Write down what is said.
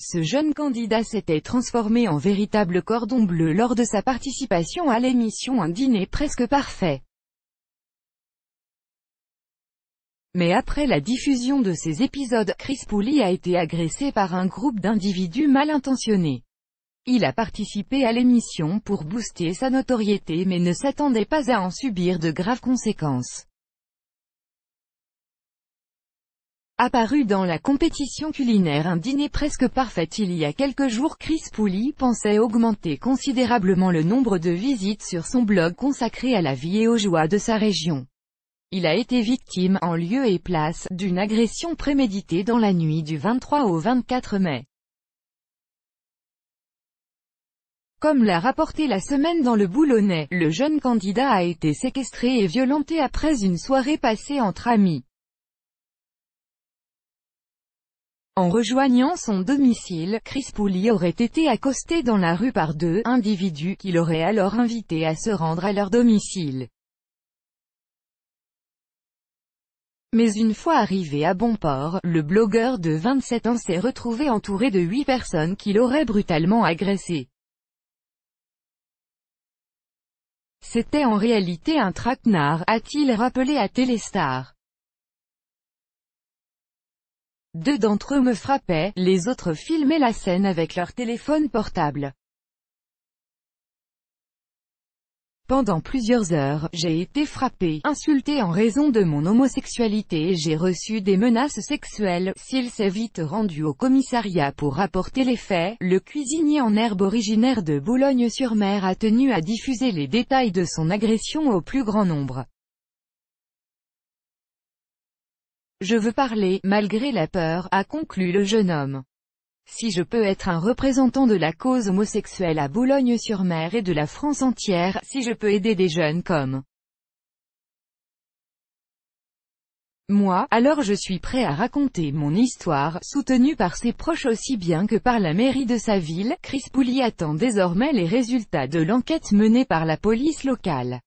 Ce jeune candidat s'était transformé en véritable cordon bleu lors de sa participation à l'émission Un dîner presque parfait. Mais après la diffusion de ces épisodes, Chris Pouli a été agressé par un groupe d'individus mal intentionnés. Il a participé à l'émission pour booster sa notoriété mais ne s'attendait pas à en subir de graves conséquences. Apparu dans la compétition culinaire Un dîner presque parfait il y a quelques jours Chris Pouli pensait augmenter considérablement le nombre de visites sur son blog consacré à la vie et aux joies de sa région. Il a été victime, en lieu et place, d'une agression préméditée dans la nuit du 23 au 24 mai. Comme l'a rapporté la semaine dans le Boulonnais, le jeune candidat a été séquestré et violenté après une soirée passée entre amis. En rejoignant son domicile, Chris Pouli aurait été accosté dans la rue par deux individus qui l'auraient alors invité à se rendre à leur domicile. Mais une fois arrivé à bon port, le blogueur de 27 ans s'est retrouvé entouré de huit personnes qui l'auraient brutalement agressé. C'était en réalité un traquenard, a-t-il rappelé à Télestar. Deux d'entre eux me frappaient, les autres filmaient la scène avec leur téléphone portable. Pendant plusieurs heures, j'ai été frappé, insulté en raison de mon homosexualité et j'ai reçu des menaces sexuelles. S'il s'est vite rendu au commissariat pour rapporter les faits, le cuisinier en herbe originaire de Boulogne-sur-Mer a tenu à diffuser les détails de son agression au plus grand nombre. Je veux parler, malgré la peur, a conclu le jeune homme. Si je peux être un représentant de la cause homosexuelle à Boulogne-sur-Mer et de la France entière, si je peux aider des jeunes comme Moi, alors je suis prêt à raconter mon histoire, soutenue par ses proches aussi bien que par la mairie de sa ville, Chris Pouli attend désormais les résultats de l'enquête menée par la police locale.